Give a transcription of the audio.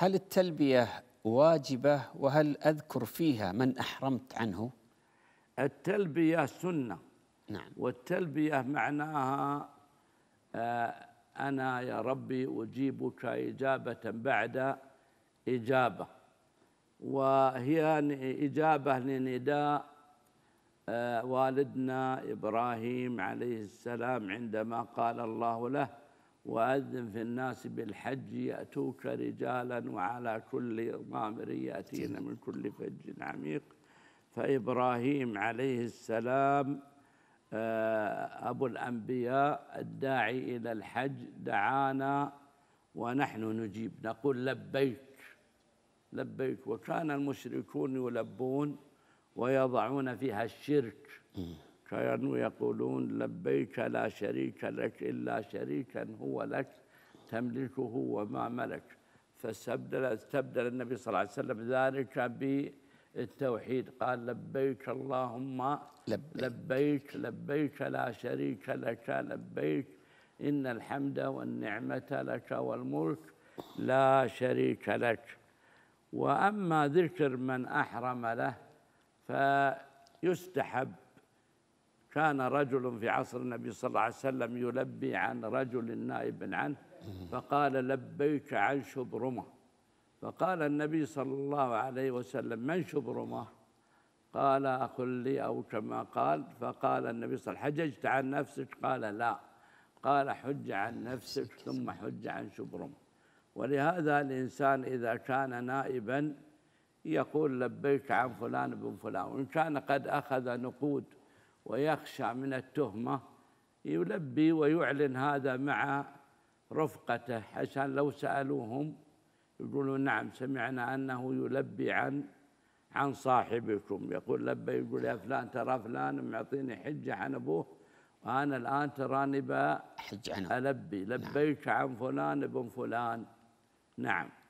هل التلبية واجبة وهل أذكر فيها من أحرمت عنه التلبية سنة نعم والتلبية معناها آه أنا يا ربي أجيبك إجابة بعد إجابة وهي إجابة لنداء آه والدنا إبراهيم عليه السلام عندما قال الله له وأذن في الناس بالحج يأتوك رجالا وعلى كل ضامر يأتين من كل فج عميق فإبراهيم عليه السلام آه، أبو الأنبياء الداعي إلى الحج دعانا ونحن نجيب نقول لبيك لبيك وكان المشركون يلبون ويضعون فيها الشرك كانوا يقولون لبيك لا شريك لك إلا شريكا هو لك تملكه وما ملك فاستبدل استبدل النبي صلى الله عليه وسلم ذلك بالتوحيد قال لبيك اللهم لبيك لبيك, لا شريك لك لبيك إن الحمد والنعمة لك والملك لا شريك لك وأما ذكر من أحرم له فيستحب كان رجل في عصر النبي صلى الله عليه وسلم يلبي عن رجل نائب عنه فقال لبيك عن شبرمة فقال النبي صلى الله عليه وسلم من شبرمة قال أقل لي أو كما قال فقال النبي صلى الله عليه وسلم حججت عن نفسك قال لا قال حج عن نفسك ثم حج عن شبرمة ولهذا الإنسان إذا كان نائبا يقول لبيك عن فلان بن فلان وإن كان قد أخذ نقود ويخشى من التهمة يلبي ويعلن هذا مع رفقته عشان لو سألوهم يقولوا نعم سمعنا أنه يلبي عن عن صاحبكم يقول لبى يقول يا فلان ترى فلان معطيني حجة عن أبوه وأنا الآن تراني بحج عنه ألبي نعم. لبيك عن فلان ابن فلان نعم